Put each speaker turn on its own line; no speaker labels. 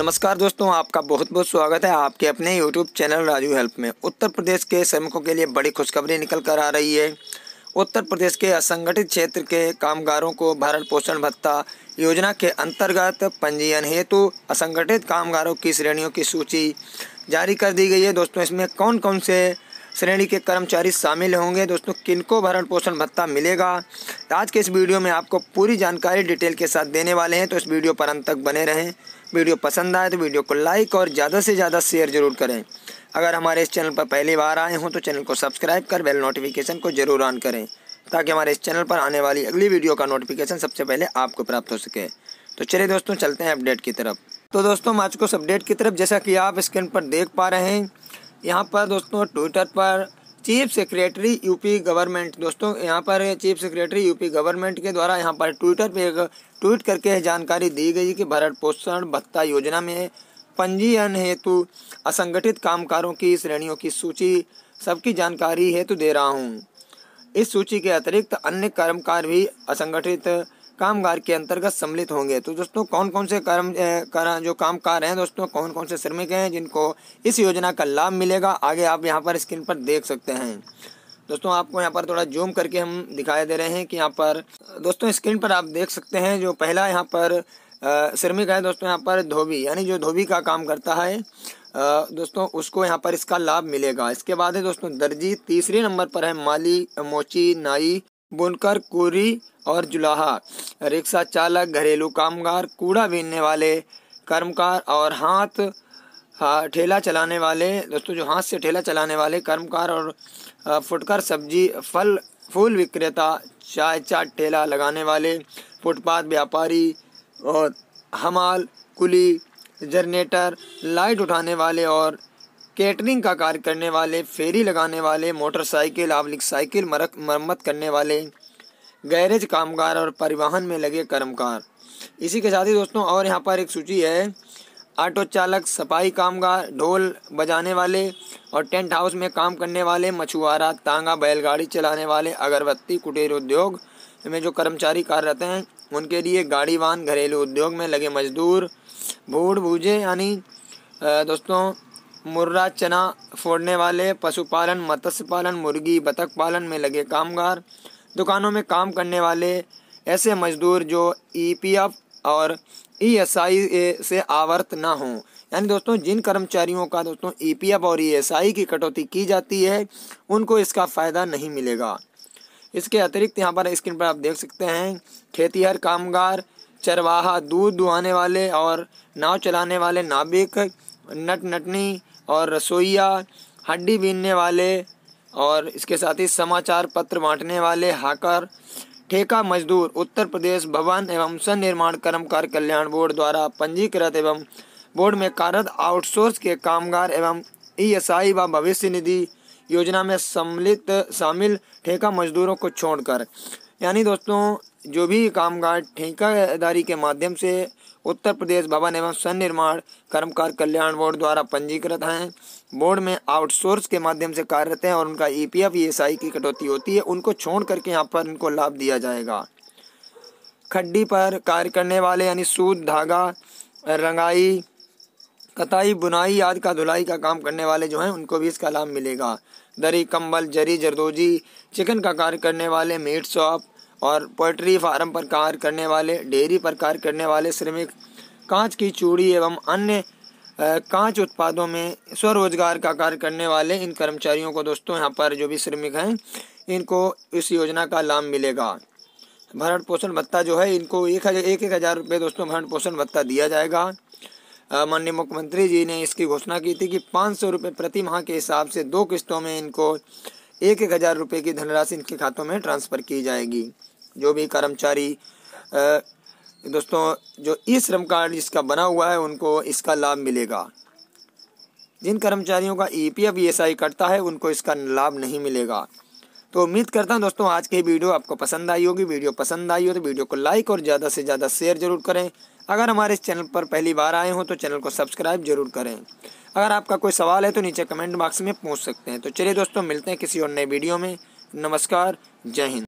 नमस्कार दोस्तों आपका बहुत बहुत स्वागत है आपके अपने यूट्यूब चैनल राजू हेल्प में उत्तर प्रदेश के श्रमिकों के लिए बड़ी खुशखबरी निकल कर आ रही है उत्तर प्रदेश के असंगठित क्षेत्र के कामगारों को भारत पोषण भत्ता योजना के अंतर्गत पंजीयन हेतु असंगठित कामगारों की श्रेणियों की सूची जारी कर दी गई है दोस्तों इसमें कौन कौन से श्रेणी के कर्मचारी शामिल होंगे दोस्तों किनको भरण पोषण भत्ता मिलेगा आज के इस वीडियो में आपको पूरी जानकारी डिटेल के साथ देने वाले हैं तो इस वीडियो पर अंत तक बने रहें वीडियो पसंद आए तो वीडियो को लाइक और ज़्यादा से ज़्यादा शेयर जरूर करें अगर हमारे इस चैनल पर पहली बार आए हों तो चैनल को सब्सक्राइब कर बेल नोटिफिकेशन को ज़रूर ऑन करें ताकि हमारे इस चैनल पर आने वाली अगली वीडियो का नोटिफिकेशन सबसे पहले आपको प्राप्त हो सके तो चलिए दोस्तों चलते हैं अपडेट की तरफ तो दोस्तों को अपडेट की तरफ जैसा कि आप स्क्रीन पर देख पा रहे हैं यहाँ पर दोस्तों ट्विटर पर चीफ सेक्रेटरी यूपी गवर्नमेंट दोस्तों यहाँ पर चीफ सेक्रेटरी यूपी गवर्नमेंट के द्वारा यहाँ पर ट्विटर पे एक ट्वीट करके जानकारी दी गई कि भरण पोषण भत्ता योजना में पंजीयन हेतु असंगठित कामकारों की श्रेणियों की सूची सबकी जानकारी हेतु दे रहा हूँ इस सूची के अतिरिक्त अन्य कर्मकार भी असंगठित कामगार के अंतर्गत सम्मिलित होंगे तो दोस्तों कौन कौन से कर्म कर, जो कामकार हैं दोस्तों कौन कौन से श्रमिक हैं जिनको इस योजना का लाभ मिलेगा आगे आप यहाँ पर स्क्रीन पर देख सकते हैं दोस्तों आपको यहाँ पर थोड़ा जूम करके हम दिखाई दे रहे हैं कि यहाँ पर दोस्तों स्क्रीन पर आप देख सकते हैं जो पहला यहाँ पर श्रमिक है दोस्तों यहाँ पर धोबी यानी जो धोबी का काम करता है दोस्तों उसको यहाँ पर इसका लाभ मिलेगा इसके बाद है दोस्तों दर्जी तीसरे नंबर पर है माली मोची नाई बुनकर कुरी और जुलाहा रिक्शा चालक घरेलू कामगार कूड़ा बीनने वाले कर्मकार और हाथ ठेला चलाने वाले दोस्तों जो हाथ से ठेला चलाने वाले कर्मकार और फुटकर सब्जी फल फूल विक्रेता चाय चाट ठेला लगाने वाले फुटपाथ व्यापारी और हमाल कुली जनरेटर लाइट उठाने वाले और कैटरिंग का कार्य करने वाले फेरी लगाने वाले मोटरसाइकिल आवलिक साइकिल मरक मरम्मत करने वाले गैरेज कामगार और परिवहन में लगे कर्मकार इसी के साथ ही दोस्तों और यहाँ पर एक सूची है ऑटो चालक सफाई कामगार ढोल बजाने वाले और टेंट हाउस में काम करने वाले मछुआरा तांगा बैलगाड़ी चलाने वाले अगरबत्ती कुटीर उद्योग में जो कर्मचारी कार्यरत हैं उनके लिए गाड़ीवान घरेलू उद्योग में लगे मजदूर भूड भूजे यानी दोस्तों मुर्रा चना फोड़ने वाले पशुपालन मत्स्य पालन मुर्गी बतख पालन में लगे कामगार दुकानों में काम करने वाले ऐसे मजदूर जो ईपीएफ और ईएसआई से आवर्त ना हों यानी दोस्तों जिन कर्मचारियों का दोस्तों ईपीएफ और ईएसआई की कटौती की जाती है उनको इसका फ़ायदा नहीं मिलेगा इसके अतिरिक्त यहाँ पर स्क्रीन पर आप देख सकते हैं खेतीहर कामगार चरवाहा दूध दुहाने वाले और नाव चलाने वाले नाविक नट नटनी और रसोईया हड्डी बीनने वाले और इसके साथ ही समाचार पत्र बांटने वाले हाकर ठेका मजदूर उत्तर प्रदेश भवन एवं सन निर्माण कर्मकार कल्याण बोर्ड द्वारा पंजीकृत एवं बोर्ड में कार्यरत आउटसोर्स के कामगार एवं ईएसआई e व भविष्य निधि योजना में सम्मिलित शामिल ठेका मजदूरों को छोड़कर यानी दोस्तों जो भी कामगार ठेकादारी के माध्यम से उत्तर प्रदेश भवन एवं स्वनिर्माण कर्मकार कल्याण बोर्ड द्वारा पंजीकृत हैं बोर्ड में आउटसोर्स के माध्यम से कार्यरत हैं और उनका ई पी एफ ई की कटौती होती है उनको छोड़ करके यहाँ पर इनको लाभ दिया जाएगा खड्डी पर कार्य करने वाले यानी सूद धागा रंगाई कताई बुनाई आदि का धुलाई का काम करने वाले जो हैं उनको भी इसका लाभ मिलेगा दरी कंबल जरी जरदोजी चिकन का कार्य करने वाले मीट शॉप और पोल्ट्री फार्म पर कार्य करने वाले डेयरी पर कार्य करने वाले श्रमिक कांच की चूड़ी एवं अन्य कांच उत्पादों में स्वरोजगार का कार्य करने वाले इन कर्मचारियों को दोस्तों यहाँ पर जो भी श्रमिक हैं इनको इस योजना का लाभ मिलेगा भरण पोषण भत्ता जो है इनको एक हज़ार एक एक हज़ार रुपये दोस्तों भरण पोषण भत्ता दिया जाएगा माननीय मुख्यमंत्री जी ने इसकी घोषणा की थी कि पाँच सौ रुपये प्रति माह के हिसाब से दो किस्तों में इनको एक एक हज़ार रुपये की धनराशि इनके खातों में ट्रांसफ़र की जाएगी जो भी कर्मचारी दोस्तों जो ई श्रम कार्ड जिसका बना हुआ है उनको इसका लाभ मिलेगा जिन कर्मचारियों का ई पी एफ ई कटता है उनको इसका लाभ नहीं मिलेगा तो उम्मीद करता हूँ दोस्तों आज की वीडियो आपको पसंद आई होगी वीडियो पसंद आई हो तो वीडियो को लाइक और ज़्यादा से ज़्यादा शेयर जरूर करें अगर हमारे इस चैनल पर पहली बार आए हों तो चैनल को सब्सक्राइब जरूर करें अगर आपका कोई सवाल है तो नीचे कमेंट बॉक्स में पूछ सकते हैं तो चलिए दोस्तों मिलते हैं किसी और नए वीडियो में नमस्कार जय हिंद